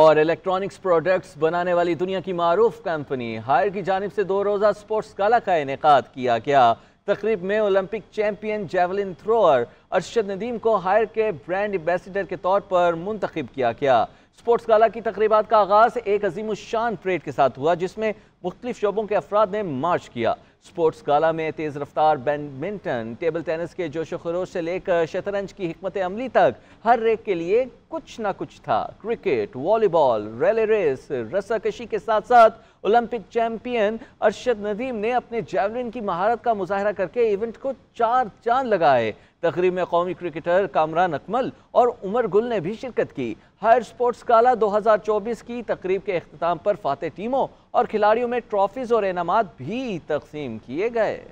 और electronics products बनाने वाली दुनिया की मरूफ कंपनी हायर की जानब से दो रोज़ा स्पोर्ट्स काला का इनका किया गया तकरीब में Olympic champion javelin thrower Arshad Nadeem को हायर के ब्रांड एम्बेसडर के तौर पर मुंतखब किया गया स्पोर्ट्स काला की तकरीबा का आगाज़ एक अजीम शान परेड के साथ हुआ जिसमें मुख्तलिफ शोबों के अफराद ने मार्च किया स्पोर्ट्स काला में तेज़ रफ्तार बैडमिंटन टेबल टेनिस के जोश खरोश से लेकर शतरंज की हमत अमली तक हर रेक के लिए कुछ ना कुछ था क्रिकेट वॉलीबॉल रैली रेस रस्साकशी के साथ साथ ओलंपिक चैंपियन अरशद नदीम ने अपने जैवलिन की महारत का मुजाहरा करके इवेंट को चार चांद लगाए तकरीब में कौमी क्रिकेटर कामरान अकमल और उमर गुल ने भी शिरकत की हायर स्पोर्ट्स काला 2024 की तकरीब के अख्ताम पर फातह टीमों और खिलाड़ियों में ट्रॉफीज़ और इनाम भी तकसीम किए गए